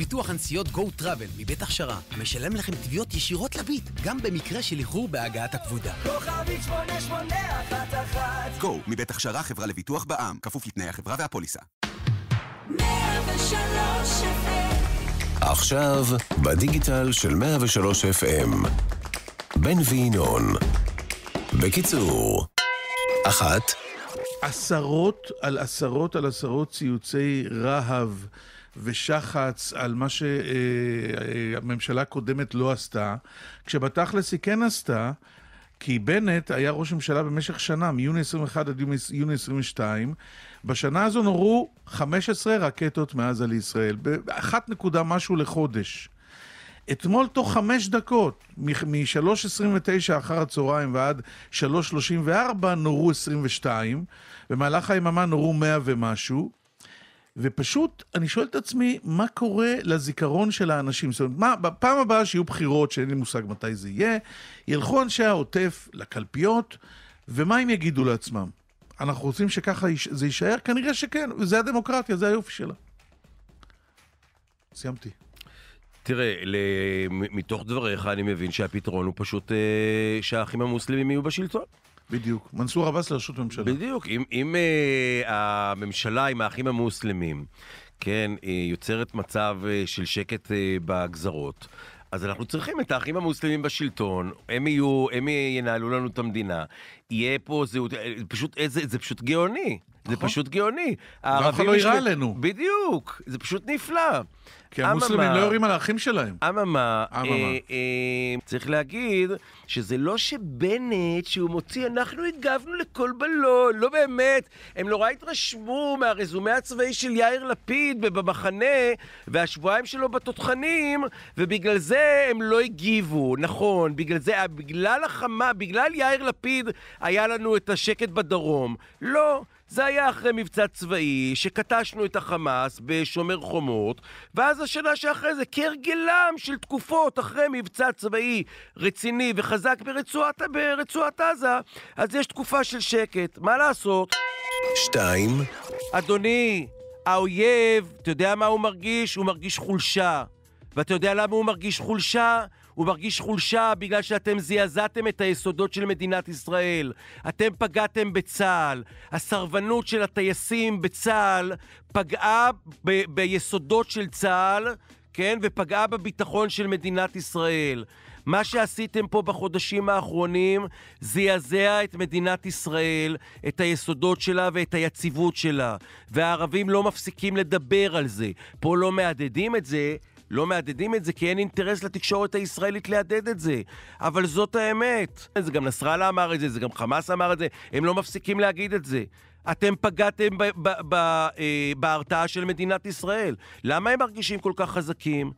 ביטוח הנסיעות Go Travel מבית הכשרה המשלם לכם תביעות ישירות לביט גם במקרה של איחור בהגעת הכבודה. כוכבית 8811 Go מבית הכשרה חברה לביטוח בע"מ כפוף לתנאי החברה והפוליסה. עכשיו בדיגיטל של 103 FM בן וינון בקיצור אחת עשרות על עשרות על עשרות ציוצי רהב ושחץ על מה שהממשלה אה, אה, הקודמת לא עשתה, כשבתכלס היא כן עשתה. כי בנט היה ראש ממשלה במשך שנה, מיוני 21 עד יוני 22. בשנה הזו נורו 15 רקטות מעזה לישראל, באחת נקודה משהו לחודש. אתמול תוך חמש דקות, מ-3.29 אחר הצהריים ועד 3.34 נורו 22, במהלך היממה נורו 100 ומשהו. ופשוט אני שואל את עצמי, מה קורה לזיכרון של האנשים? זאת אומרת, מה, בפעם הבאה שיהיו בחירות, שאין לי מושג מתי זה יהיה, ילכו אנשי העוטף לקלפיות, ומה הם יגידו לעצמם? אנחנו רוצים שככה זה יישאר? כנראה שכן, וזה הדמוקרטיה, זה היופי שלה. סיימתי. תראה, למ- מתוך דבריך אני מבין שהפתרון הוא פשוט אה, שהאחים המוסלמים יהיו בשלטון. בדיוק. מנסור עבאס לראשות ממשלה. בדיוק. אם, אם uh, הממשלה עם האחים המוסלמים, כן, uh, יוצרת מצב uh, של שקט uh, בגזרות, אז אנחנו צריכים את האחים המוסלמים בשלטון, הם יהיו, הם ינהלו לנו את המדינה, יהיה פה זהות, פשוט, זה, זה פשוט גאוני. זה נכון. פשוט גאוני. ואף אחד לא יראה עלינו. בדיוק, זה פשוט נפלא. כי המוסלמים לא יורים על האחים שלהם. אממה, אה, אה, צריך להגיד שזה לא שבנט, שהוא מוציא, אנחנו הגבנו לכל בלון, לא באמת. הם נורא התרשמו מהרזומה הצבאי של יאיר לפיד במחנה, והשבועיים שלו בתותחנים, ובגלל זה הם לא הגיבו. נכון, בגלל זה, בגלל החמה, בגלל יאיר לפיד, היה לנו את השקט בדרום. לא. זה היה אחרי מבצע צבאי, שקטשנו את החמאס בשומר חומות, ואז השנה שאחרי זה, כהרגלם של תקופות אחרי מבצע צבאי רציני וחזק ברצועת, ברצועת עזה, אז יש תקופה של שקט. מה לעשות? שתיים. אדוני, האויב, אתה יודע מה הוא מרגיש? הוא מרגיש חולשה. ואתה יודע למה הוא מרגיש חולשה? הוא מרגיש חולשה בגלל שאתם זעזעתם את היסודות של מדינת ישראל. אתם פגעתם בצה"ל. הסרבנות של הטייסים בצה"ל פגעה ב- ביסודות של צה"ל, כן? ופגעה בביטחון של מדינת ישראל. מה שעשיתם פה בחודשים האחרונים זעזע את מדינת ישראל, את היסודות שלה ואת היציבות שלה. והערבים לא מפסיקים לדבר על זה. פה לא מהדהדים את זה, לא מהדהדים את זה כי אין אינטרס לתקשורת הישראלית להדהד את זה. אבל זאת האמת. זה גם נסראללה אמר את זה, זה גם חמאס אמר את זה, הם לא מפסיקים להגיד את זה. אתם פגעתם אה, בהרתעה של מדינת ישראל. למה הם מרגישים כל כך חזקים?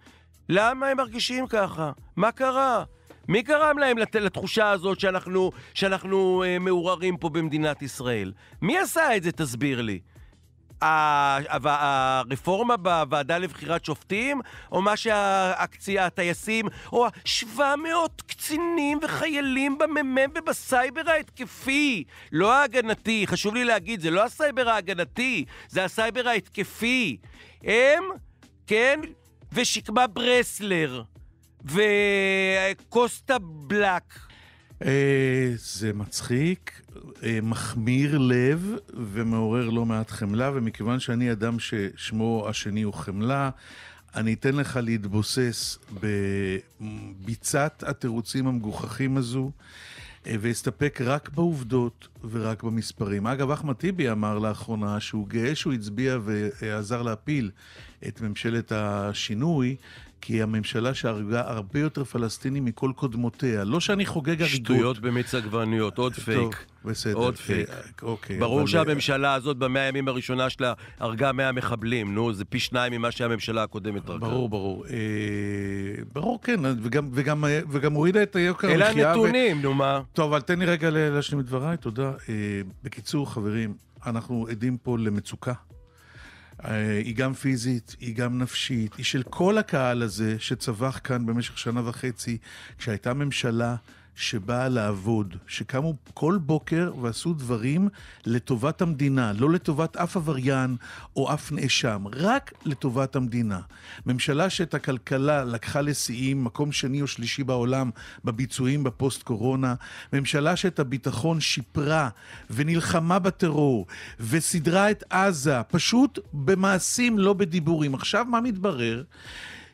למה הם מרגישים ככה? מה קרה? מי גרם להם לת- לתחושה הזאת שאנחנו, שאנחנו אה, מעורערים פה במדינת ישראל? מי עשה את זה, תסביר לי? הרפורמה בוועדה לבחירת שופטים, או מה שהטייסים, או 700 קצינים וחיילים במ"מ ובסייבר ההתקפי, לא ההגנתי, חשוב לי להגיד, זה לא הסייבר ההגנתי, זה הסייבר ההתקפי. הם, כן, ושקמה ברסלר, וקוסטה בלק, אה, זה מצחיק, אה, מחמיר לב ומעורר לא מעט חמלה, ומכיוון שאני אדם ששמו השני הוא חמלה, אני אתן לך להתבוסס בביצת התירוצים המגוחכים הזו, אה, ואסתפק רק בעובדות ורק במספרים. אגב, אחמד טיבי אמר לאחרונה שהוא גאה שהוא הצביע ועזר להפיל את ממשלת השינוי, כי הממשלה שהרגה הרבה יותר פלסטינים מכל קודמותיה. לא שאני חוגג הריגות. שטויות במיץ עגבניות, עוד פייק. טוב, בסדר. עוד אה, פייק. אוקיי. ברור אבל... שהממשלה הזאת במאה הימים הראשונה שלה הרגה מאה מחבלים, נו, זה פי שניים ממה שהממשלה הקודמת הרגה. ברור, ברור. אה, ברור, כן, וגם, וגם, וגם הורידה את היוקר המחיה. אלה הנתונים, ו... נו מה. טוב, אבל תן לי רגע להשלים את דבריי, תודה. אה, בקיצור, חברים, אנחנו עדים פה למצוקה. אה, היא גם פיזית, היא גם נפשית, היא של כל הקהל הזה שצווח כאן במשך שנה וחצי, כשהייתה ממשלה שבאה לעבוד, שקמו כל בוקר ועשו דברים לטובת המדינה, לא לטובת אף עבריין או אף נאשם, רק לטובת המדינה. ממשלה שאת הכלכלה לקחה לשיאים, מקום שני או שלישי בעולם בביצועים בפוסט-קורונה, ממשלה שאת הביטחון שיפרה ונלחמה בטרור וסידרה את עזה, פשוט במעשים, לא בדיבורים. עכשיו מה מתברר?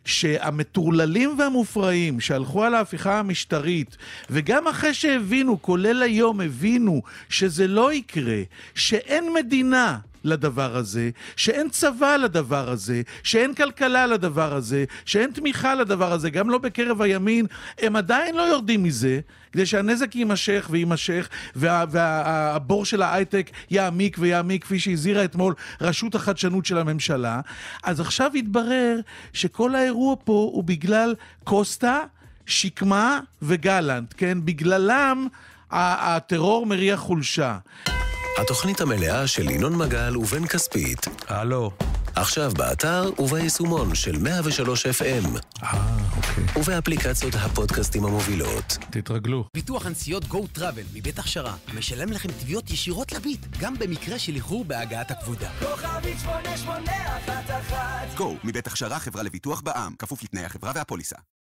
שהמטורללים והמופרעים שהלכו על ההפיכה המשטרית, וגם אחרי שהבינו, כולל היום, הבינו שזה לא יקרה, שאין מדינה. לדבר הזה, שאין צבא לדבר הזה, שאין כלכלה לדבר הזה, שאין תמיכה לדבר הזה, גם לא בקרב הימין, הם עדיין לא יורדים מזה, כדי שהנזק יימשך ויימשך, והבור וה, וה, של ההייטק יעמיק ויעמיק, כפי שהזהירה אתמול רשות החדשנות של הממשלה. אז עכשיו התברר שכל האירוע פה הוא בגלל קוסטה, שקמה וגלנט, כן? בגללם הטרור מריח חולשה. התוכנית המלאה של ינון מגל ובן כספית. הלו. עכשיו באתר וביישומון של 103 FM. אה, אוקיי. ובאפליקציות הפודקאסטים המובילות. תתרגלו. ביטוח הנסיעות Go Travel מבית הכשרה משלם לכם תביעות ישירות לביט, גם במקרה של איחור בהגעת הכבודה. כוכבית 8811 Go מבית הכשרה חברה לביטוח בע"מ, כפוף לתנאי החברה והפוליסה.